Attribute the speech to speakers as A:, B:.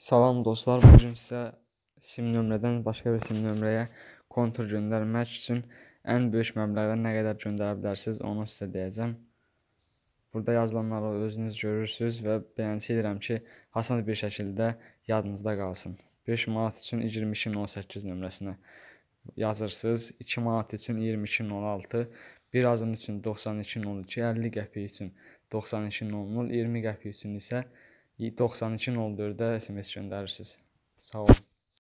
A: Salam dostlar, bu gün sizə sim nömrədən başqa bir sim nömrəyə kontur göndərmək üçün ən böyük məbləğə nə qədər göndərə bilərsiniz, onu sizə deyəcəm. Burada yazılanları özünüz görürsüz və bəyənçi edirəm ki, asan bir şəkildə yadınızda qalsın. 5 manat üçün 22.18 nömrəsinə yazırsınız, 2 manat üçün 22.06, 1 azın üçün 92.02, 50 qəpik üçün 92.00, 20 qəpik üçün isə 92.00. 9204-də SMS göndərirsiniz. Sağ olun.